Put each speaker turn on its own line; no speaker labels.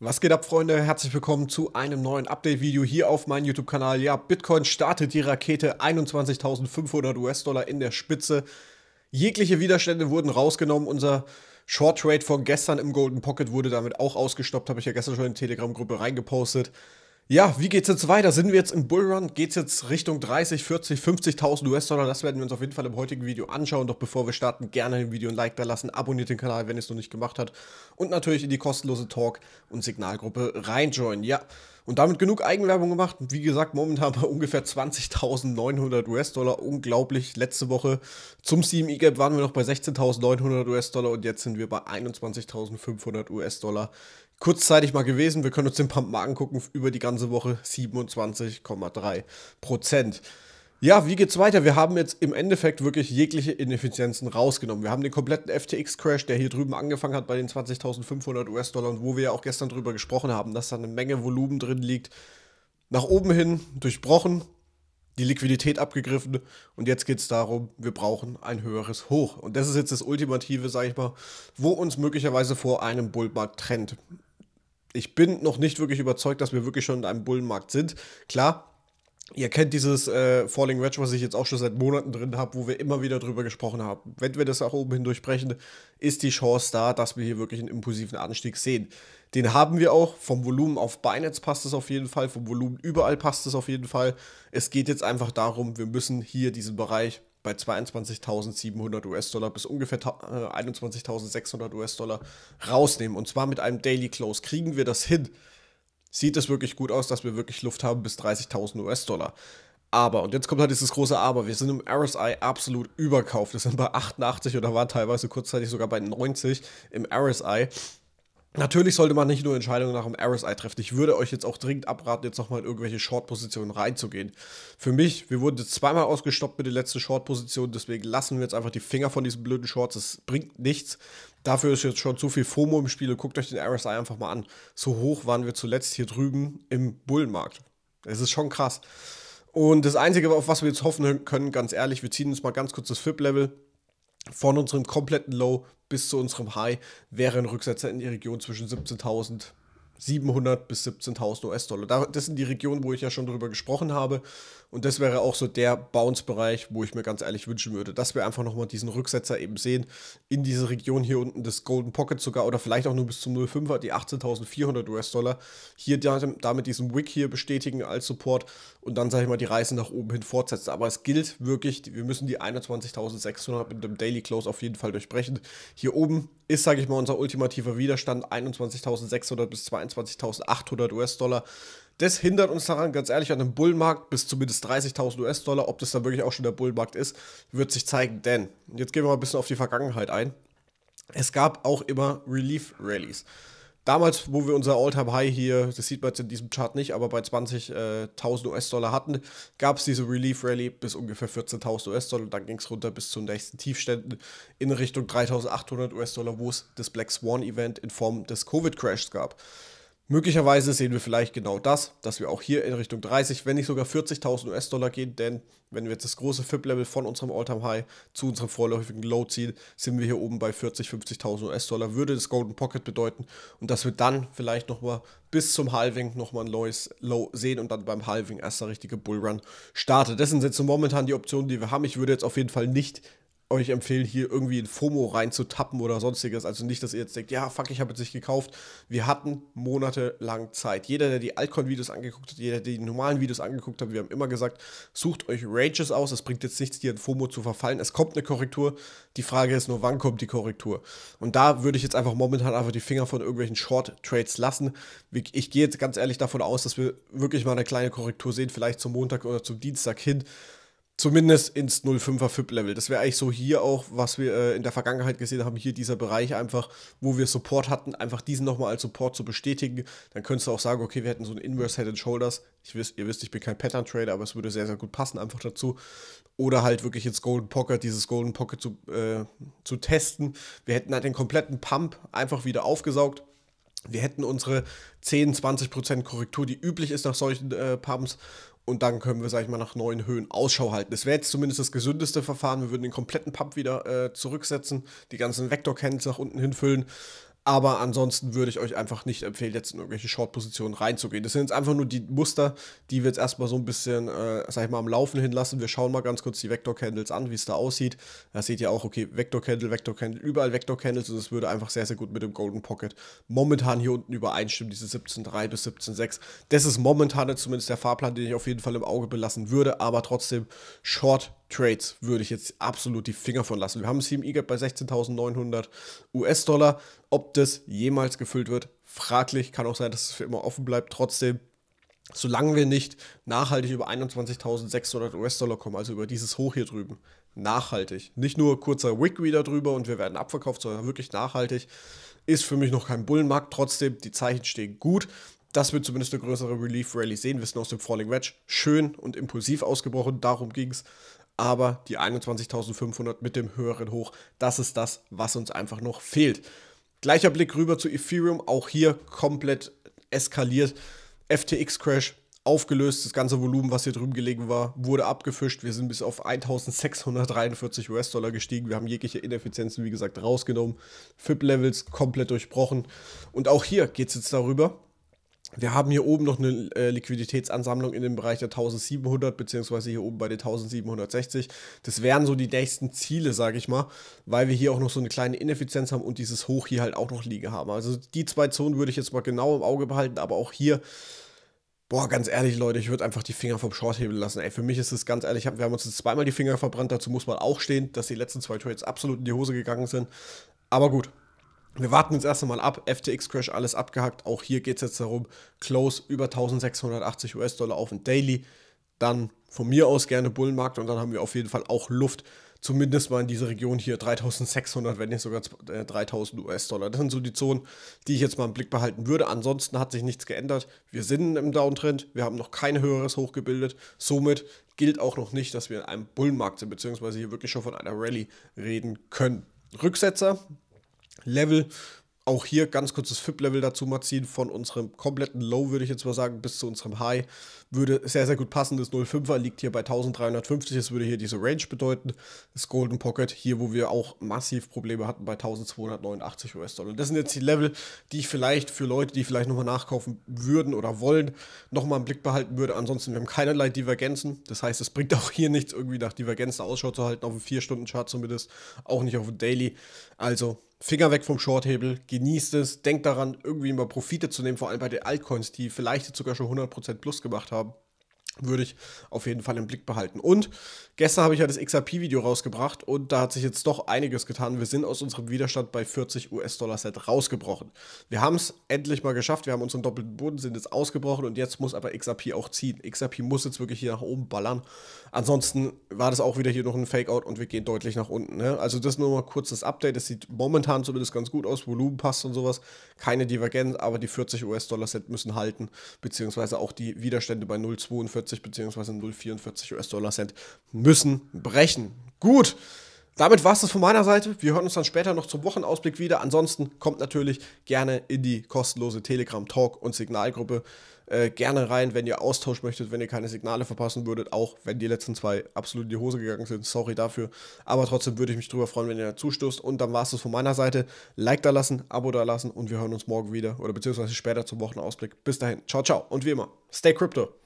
Was geht ab, Freunde? Herzlich willkommen zu einem neuen Update-Video hier auf meinem YouTube-Kanal. Ja, Bitcoin startet die Rakete 21.500 US-Dollar in der Spitze. Jegliche Widerstände wurden rausgenommen. Unser Short Trade von gestern im Golden Pocket wurde damit auch ausgestoppt. Habe ich ja gestern schon in die Telegram-Gruppe reingepostet. Ja, wie geht's jetzt weiter? Sind wir jetzt im Bullrun? Geht's jetzt Richtung 30, 40, 50.000 US-Dollar? Das werden wir uns auf jeden Fall im heutigen Video anschauen. Doch bevor wir starten, gerne dem Video ein Like da lassen, abonniert den Kanal, wenn ihr es noch nicht gemacht habt und natürlich in die kostenlose Talk- und Signalgruppe reinjoinen. Ja, und damit genug Eigenwerbung gemacht. Wie gesagt, momentan bei ungefähr 20.900 US-Dollar. Unglaublich. Letzte Woche zum CME Gap waren wir noch bei 16.900 US-Dollar und jetzt sind wir bei 21.500 US-Dollar kurzzeitig mal gewesen. Wir können uns den Pump mal angucken über die ganze Woche 27,3 Prozent. Ja, wie geht's weiter? Wir haben jetzt im Endeffekt wirklich jegliche Ineffizienzen rausgenommen. Wir haben den kompletten FTX-Crash, der hier drüben angefangen hat bei den 20.500 US-Dollar und wo wir ja auch gestern drüber gesprochen haben, dass da eine Menge Volumen drin liegt, nach oben hin durchbrochen, die Liquidität abgegriffen und jetzt geht's darum, wir brauchen ein höheres Hoch. Und das ist jetzt das Ultimative, sag ich mal, wo uns möglicherweise vor einem Bullmarkt trennt ich bin noch nicht wirklich überzeugt, dass wir wirklich schon in einem Bullenmarkt sind. Klar, Ihr kennt dieses äh, Falling Wedge, was ich jetzt auch schon seit Monaten drin habe, wo wir immer wieder drüber gesprochen haben. Wenn wir das auch oben hindurch brechen, ist die Chance da, dass wir hier wirklich einen impulsiven Anstieg sehen. Den haben wir auch. Vom Volumen auf Binance passt es auf jeden Fall. Vom Volumen überall passt es auf jeden Fall. Es geht jetzt einfach darum, wir müssen hier diesen Bereich bei 22.700 US-Dollar bis ungefähr 21.600 äh, US-Dollar rausnehmen. Und zwar mit einem Daily Close. Kriegen wir das hin? Sieht es wirklich gut aus, dass wir wirklich Luft haben bis 30.000 US-Dollar. Aber, und jetzt kommt halt dieses große Aber, wir sind im RSI absolut überkauft. Wir sind bei 88 oder waren teilweise kurzzeitig sogar bei 90 im RSI. Natürlich sollte man nicht nur Entscheidungen nach dem RSI treffen. Ich würde euch jetzt auch dringend abraten, jetzt nochmal in irgendwelche Short-Positionen reinzugehen. Für mich, wir wurden jetzt zweimal ausgestoppt mit den letzten Short-Positionen, deswegen lassen wir jetzt einfach die Finger von diesen blöden Shorts. Das bringt nichts. Dafür ist jetzt schon zu viel FOMO im Spiel. Guckt euch den RSI einfach mal an. So hoch waren wir zuletzt hier drüben im Bullenmarkt. Es ist schon krass. Und das Einzige, auf was wir jetzt hoffen können, ganz ehrlich, wir ziehen uns mal ganz kurz das FIP-Level von unserem kompletten Low bis zu unserem High wäre ein Rücksetzer in die Region zwischen 17.700 bis 17.000 US-Dollar. Das sind die Regionen, wo ich ja schon drüber gesprochen habe. Und das wäre auch so der Bounce-Bereich, wo ich mir ganz ehrlich wünschen würde, dass wir einfach nochmal diesen Rücksetzer eben sehen in diese Region hier unten des Golden Pocket sogar oder vielleicht auch nur bis zum 05er, die 18.400 US-Dollar. Hier damit diesen Wick hier bestätigen als Support und dann, sage ich mal, die Reise nach oben hin fortsetzen. Aber es gilt wirklich, wir müssen die 21.600 mit dem Daily Close auf jeden Fall durchbrechen. Hier oben ist, sage ich mal, unser ultimativer Widerstand 21.600 bis 22.800 US-Dollar. Das hindert uns daran, ganz ehrlich, an einem Bullmarkt bis zumindest 30.000 US-Dollar, ob das dann wirklich auch schon der Bullmarkt ist, wird sich zeigen. Denn, jetzt gehen wir mal ein bisschen auf die Vergangenheit ein, es gab auch immer Relief-Rallies. Damals, wo wir unser All-Time-High hier, das sieht man jetzt in diesem Chart nicht, aber bei 20.000 äh, US-Dollar hatten, gab es diese Relief-Rally bis ungefähr 14.000 US-Dollar. Dann ging es runter bis zu den nächsten Tiefständen in Richtung 3.800 US-Dollar, wo es das Black Swan-Event in Form des Covid-Crashs gab. Möglicherweise sehen wir vielleicht genau das, dass wir auch hier in Richtung 30, wenn nicht sogar 40.000 US-Dollar gehen, denn wenn wir jetzt das große FIP-Level von unserem All-Time-High zu unserem vorläufigen low ziehen, sind wir hier oben bei 40, 50.000 US-Dollar, würde das Golden Pocket bedeuten und dass wir dann vielleicht nochmal bis zum Halving nochmal ein neues Low sehen und dann beim Halving erst der richtige Bullrun startet. Das sind jetzt momentan die Optionen, die wir haben. Ich würde jetzt auf jeden Fall nicht euch empfehlen, hier irgendwie in FOMO reinzutappen oder sonstiges. Also nicht, dass ihr jetzt denkt, ja, fuck, ich habe jetzt nicht gekauft. Wir hatten monatelang Zeit. Jeder, der die Altcoin-Videos angeguckt hat, jeder, der die normalen Videos angeguckt hat, wir haben immer gesagt, sucht euch Rages aus. Es bringt jetzt nichts, dir in FOMO zu verfallen. Es kommt eine Korrektur. Die Frage ist nur, wann kommt die Korrektur? Und da würde ich jetzt einfach momentan einfach die Finger von irgendwelchen Short-Trades lassen. Ich gehe jetzt ganz ehrlich davon aus, dass wir wirklich mal eine kleine Korrektur sehen, vielleicht zum Montag oder zum Dienstag hin. Zumindest ins 05er FIP-Level. Das wäre eigentlich so hier auch, was wir äh, in der Vergangenheit gesehen haben, hier dieser Bereich einfach, wo wir Support hatten, einfach diesen nochmal als Support zu bestätigen. Dann könntest du auch sagen, okay, wir hätten so einen Inverse Head and Shoulders. Ich wiss, ihr wisst, ich bin kein Pattern Trader, aber es würde sehr, sehr gut passen einfach dazu. Oder halt wirklich ins Golden Pocket, dieses Golden Pocket zu, äh, zu testen. Wir hätten halt den kompletten Pump einfach wieder aufgesaugt wir hätten unsere 10, 20 Korrektur, die üblich ist nach solchen äh, Pumps. Und dann können wir, sag ich mal, nach neuen Höhen Ausschau halten. Das wäre jetzt zumindest das gesündeste Verfahren. Wir würden den kompletten Pump wieder äh, zurücksetzen, die ganzen Vektorcans nach unten hinfüllen aber ansonsten würde ich euch einfach nicht empfehlen, jetzt in irgendwelche Short-Positionen reinzugehen. Das sind jetzt einfach nur die Muster, die wir jetzt erstmal so ein bisschen, äh, sag ich mal, am Laufen hinlassen. Wir schauen mal ganz kurz die Vector-Candles an, wie es da aussieht. Da seht ihr auch, okay, Vector-Candle, Vector-Candle, überall Vector-Candles und es würde einfach sehr, sehr gut mit dem Golden Pocket momentan hier unten übereinstimmen, diese 17.3 bis 17.6. Das ist momentan zumindest der Fahrplan, den ich auf jeden Fall im Auge belassen würde, aber trotzdem Short positionen Trades würde ich jetzt absolut die Finger von lassen. Wir haben Seam Egert bei 16.900 US-Dollar. Ob das jemals gefüllt wird, fraglich. Kann auch sein, dass es für immer offen bleibt. Trotzdem, solange wir nicht nachhaltig über 21.600 US-Dollar kommen, also über dieses Hoch hier drüben, nachhaltig, nicht nur kurzer Wick wieder drüber und wir werden abverkauft, sondern wirklich nachhaltig, ist für mich noch kein Bullenmarkt. Trotzdem, die Zeichen stehen gut dass wir zumindest eine größere Relief Rally sehen. Wir sind aus dem Falling Wedge schön und impulsiv ausgebrochen, darum ging es. Aber die 21.500 mit dem höheren Hoch, das ist das, was uns einfach noch fehlt. Gleicher Blick rüber zu Ethereum, auch hier komplett eskaliert. FTX-Crash aufgelöst, das ganze Volumen, was hier drüben gelegen war, wurde abgefischt. Wir sind bis auf 1643 US-Dollar gestiegen. Wir haben jegliche Ineffizienzen, wie gesagt, rausgenommen. FIP-Levels komplett durchbrochen. Und auch hier geht es jetzt darüber, wir haben hier oben noch eine äh, Liquiditätsansammlung in dem Bereich der 1700 beziehungsweise hier oben bei den 1760. Das wären so die nächsten Ziele, sage ich mal, weil wir hier auch noch so eine kleine Ineffizienz haben und dieses Hoch hier halt auch noch liegen haben. Also die zwei Zonen würde ich jetzt mal genau im Auge behalten, aber auch hier, boah, ganz ehrlich, Leute, ich würde einfach die Finger vom Shorthebel lassen. Ey, für mich ist es ganz ehrlich, wir haben uns jetzt zweimal die Finger verbrannt, dazu muss man auch stehen, dass die letzten zwei Trades absolut in die Hose gegangen sind. Aber gut, wir warten jetzt erst einmal ab. FTX Crash alles abgehackt. Auch hier geht es jetzt darum, Close über 1680 US-Dollar auf und Daily. Dann von mir aus gerne Bullenmarkt und dann haben wir auf jeden Fall auch Luft. Zumindest mal in dieser Region hier 3600, wenn nicht sogar 3000 äh, US-Dollar. Das sind so die Zonen, die ich jetzt mal im Blick behalten würde. Ansonsten hat sich nichts geändert. Wir sind im Downtrend. Wir haben noch kein höheres Hoch gebildet. Somit gilt auch noch nicht, dass wir in einem Bullenmarkt sind, beziehungsweise hier wirklich schon von einer Rallye reden können. Rücksetzer Level. Auch hier ganz kurzes FIP-Level dazu mal ziehen. Von unserem kompletten Low, würde ich jetzt mal sagen, bis zu unserem High. Würde sehr, sehr gut passen. Das 05er liegt hier bei 1350. Das würde hier diese Range bedeuten. Das Golden Pocket hier, wo wir auch massiv Probleme hatten bei 1289 US-Dollar. Das sind jetzt die Level, die ich vielleicht für Leute, die vielleicht nochmal nachkaufen würden oder wollen, nochmal im Blick behalten würde. Ansonsten, wir haben keinerlei Divergenzen. Das heißt, es bringt auch hier nichts, irgendwie nach Divergenzen Ausschau zu halten, auf dem 4-Stunden-Chart zumindest. Auch nicht auf dem Daily. Also, Finger weg vom Shorthebel, genießt es, denkt daran, irgendwie mal Profite zu nehmen, vor allem bei den Altcoins, die vielleicht sogar schon 100% plus gemacht haben würde ich auf jeden Fall im Blick behalten. Und gestern habe ich ja das XRP-Video rausgebracht und da hat sich jetzt doch einiges getan. Wir sind aus unserem Widerstand bei 40 US-Dollar-Set rausgebrochen. Wir haben es endlich mal geschafft. Wir haben unseren doppelten Boden, sind jetzt ausgebrochen und jetzt muss aber XRP auch ziehen. XRP muss jetzt wirklich hier nach oben ballern. Ansonsten war das auch wieder hier noch ein Fake-Out und wir gehen deutlich nach unten. Ne? Also das nur mal kurz das Update. Es sieht momentan zumindest ganz gut aus. Volumen passt und sowas keine Divergenz, aber die 40 US-Dollar-Cent müssen halten, beziehungsweise auch die Widerstände bei 0,42 beziehungsweise 0,44 US-Dollar-Cent müssen brechen. Gut. Damit war es das von meiner Seite. Wir hören uns dann später noch zum Wochenausblick wieder. Ansonsten kommt natürlich gerne in die kostenlose Telegram-Talk- und Signalgruppe. Äh, gerne rein, wenn ihr Austausch möchtet, wenn ihr keine Signale verpassen würdet, auch wenn die letzten zwei absolut in die Hose gegangen sind. Sorry dafür. Aber trotzdem würde ich mich drüber freuen, wenn ihr zustößt. Und dann war es das von meiner Seite. Like da lassen, Abo da lassen und wir hören uns morgen wieder oder beziehungsweise später zum Wochenausblick. Bis dahin. Ciao, ciao. Und wie immer, stay crypto.